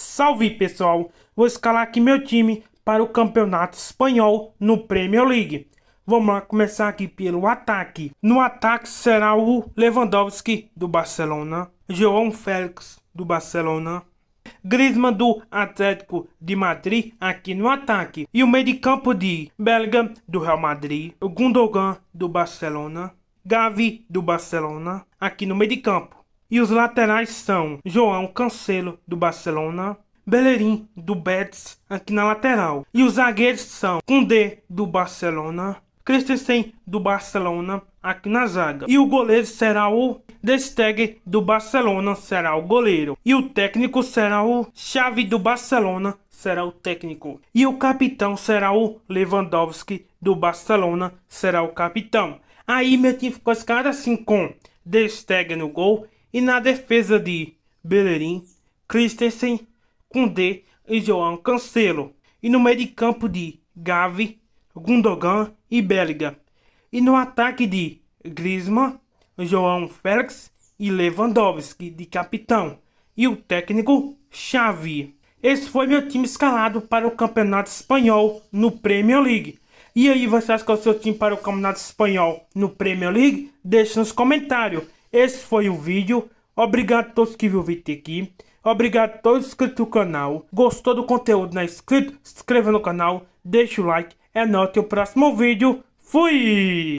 Salve pessoal, vou escalar aqui meu time para o campeonato espanhol no Premier League. Vamos lá, começar aqui pelo ataque. No ataque será o Lewandowski do Barcelona, João Félix do Barcelona, Griezmann do Atlético de Madrid aqui no ataque. E o meio de campo de Belga do Real Madrid, o Gundogan do Barcelona, Gavi do Barcelona aqui no meio de campo. E os laterais são João Cancelo, do Barcelona, Bellerin, do Betis, aqui na lateral. E os zagueiros são Koundé, do Barcelona, Christensen, do Barcelona, aqui na zaga. E o goleiro será o Destegue, do Barcelona, será o goleiro. E o técnico será o Xavi, do Barcelona, será o técnico. E o capitão será o Lewandowski, do Barcelona, será o capitão. Aí meu time ficou escada assim com Destegue no gol, e na defesa de Bellerin, Christensen, Koundé e João Cancelo, e no meio de campo de Gavi, Gundogan e Belga, e no ataque de Griezmann, João Félix e Lewandowski de capitão, e o técnico Xavi. Esse foi meu time escalado para o Campeonato Espanhol no Premier League. E aí, você acha que é o seu time para o Campeonato Espanhol no Premier League? Deixe nos comentários. Esse foi o vídeo. Obrigado a todos que viram o vídeo aqui. Obrigado a todos inscritos do canal. Gostou do conteúdo, não é inscrito? Se inscreva no canal, deixa o like. É nóis, até o próximo vídeo. Fui!